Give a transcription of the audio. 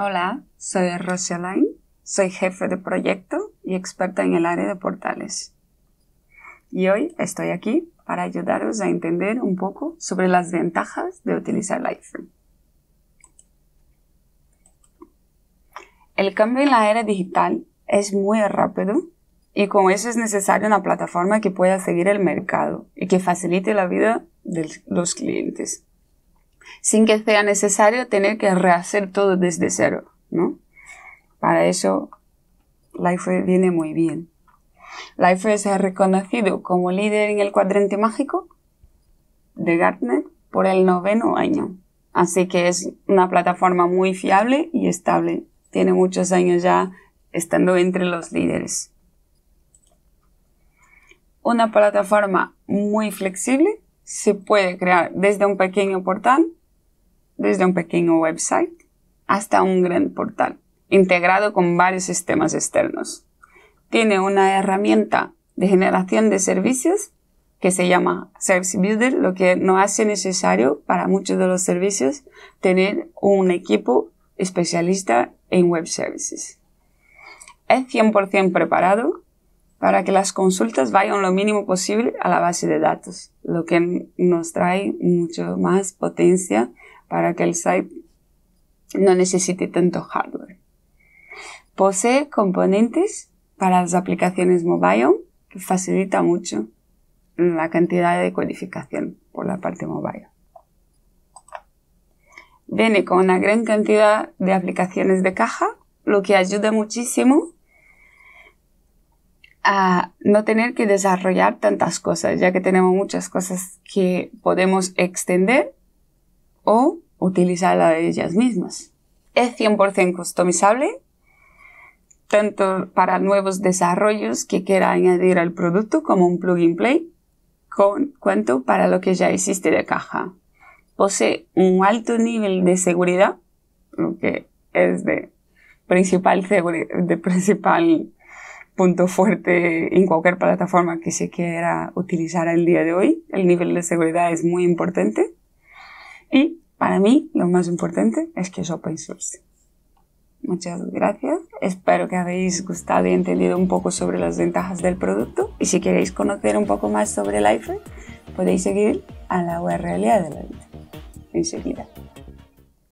Hola, soy Rosaline, soy jefe de proyecto y experta en el área de portales. Y hoy estoy aquí para ayudaros a entender un poco sobre las ventajas de utilizar Lightroom. El cambio en la era digital es muy rápido y con eso es necesaria una plataforma que pueda seguir el mercado y que facilite la vida de los clientes sin que sea necesario tener que rehacer todo desde cero, ¿no? Para eso, Life viene muy bien. se ha reconocido como líder en el cuadrante mágico de Gartner por el noveno año. Así que es una plataforma muy fiable y estable. Tiene muchos años ya estando entre los líderes. Una plataforma muy flexible. Se puede crear desde un pequeño portal desde un pequeño website hasta un gran portal, integrado con varios sistemas externos. Tiene una herramienta de generación de servicios que se llama Service Builder, lo que no hace necesario para muchos de los servicios tener un equipo especialista en web services. Es 100% preparado para que las consultas vayan lo mínimo posible a la base de datos, lo que nos trae mucho más potencia para que el site no necesite tanto hardware. Posee componentes para las aplicaciones mobile que facilita mucho la cantidad de codificación por la parte mobile. Viene con una gran cantidad de aplicaciones de caja, lo que ayuda muchísimo a no tener que desarrollar tantas cosas, ya que tenemos muchas cosas que podemos extender o utilizarla de ellas mismas. Es 100% customizable, tanto para nuevos desarrollos que quiera añadir al producto como un plugin play, con, cuanto para lo que ya existe de caja. Posee un alto nivel de seguridad, lo que es de principal, de principal punto fuerte en cualquier plataforma que se quiera utilizar el día de hoy. El nivel de seguridad es muy importante. Y para mí lo más importante es que es open source. Muchas gracias. Espero que habéis gustado y entendido un poco sobre las ventajas del producto. Y si queréis conocer un poco más sobre Life, podéis seguir a la URL de la vida enseguida.